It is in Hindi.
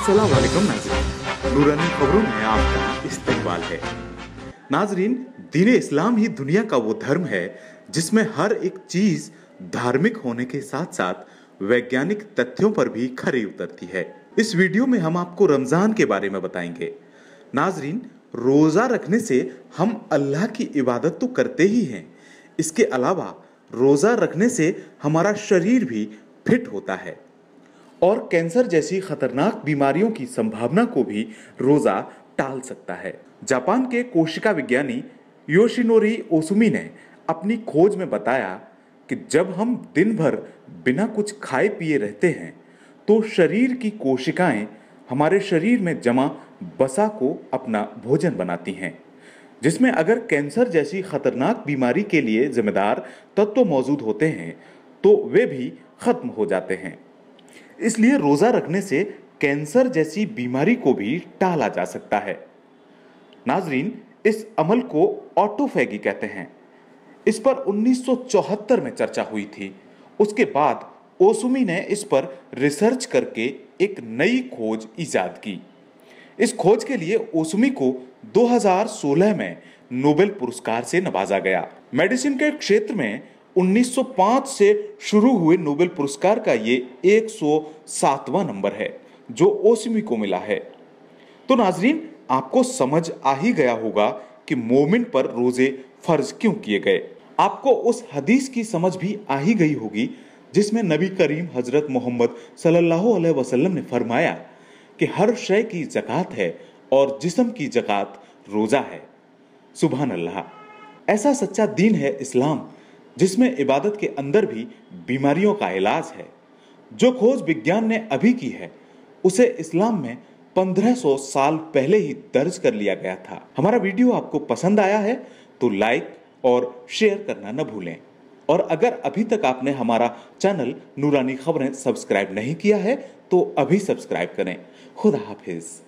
असलम नाजरीन नूरानी खबरों में आपका इस्तेमाल है नाजरीन दीन इस्लाम ही दुनिया का वो धर्म है जिसमें हर एक चीज़ धार्मिक होने के साथ साथ वैज्ञानिक तथ्यों पर भी खरी उतरती है इस वीडियो में हम आपको रमज़ान के बारे में बताएंगे नाजरीन रोज़ा रखने से हम अल्लाह की इबादत तो करते ही हैं इसके अलावा रोज़ा रखने से हमारा शरीर भी फिट होता है और कैंसर जैसी खतरनाक बीमारियों की संभावना को भी रोजा टाल सकता है जापान के कोशिका विज्ञानी योशिनोरी ओसुमी ने अपनी खोज में बताया कि जब हम दिन भर बिना कुछ खाए पिए रहते हैं तो शरीर की कोशिकाएं हमारे शरीर में जमा बसा को अपना भोजन बनाती हैं जिसमें अगर कैंसर जैसी खतरनाक बीमारी के लिए जिम्मेदार तत्व तो मौजूद होते हैं तो वे भी खत्म हो जाते हैं इसलिए रोज़ा रखने से कैंसर जैसी बीमारी को भी टाला जा सकता है नाजरीन इस अमल को ऑटोफेगी कहते हैं इस पर 1974 में चर्चा हुई थी उसके बाद ओसुमी ने इस पर रिसर्च करके एक नई खोज ईजाद की इस खोज के लिए ओसुमी को 2016 में नोबेल पुरस्कार से नवाजा गया मेडिसिन के क्षेत्र में 1905 से शुरू हुए नोबेल पुरस्कार का ये 107वां नंबर है जो ओसमी को मिला है तो नाजरीन आपको समझ आ ही गया होगा कि मोमिन पर रोजे फर्ज क्यों किए गए आपको उस हदीस की समझ भी आ ही गई होगी जिसमें नबी करीम हजरत मोहम्मद सल्लल्लाहु अलैहि वसल्लम ने फरमाया कि हर शय की जक़ात है और जिसम की जक़ात रोज़ा है सुबह अल्लाह ऐसा सच्चा दीन है इस्लाम जिसमें इबादत के अंदर भी बीमारियों का इलाज है जो खोज विज्ञान ने अभी की है उसे इस्लाम में 1500 साल पहले ही दर्ज कर लिया गया था हमारा वीडियो आपको पसंद आया है तो लाइक और शेयर करना न भूलें और अगर अभी तक आपने हमारा चैनल नूरानी खबरें सब्सक्राइब नहीं किया है तो अभी सब्सक्राइब करें खुदा हाफिज़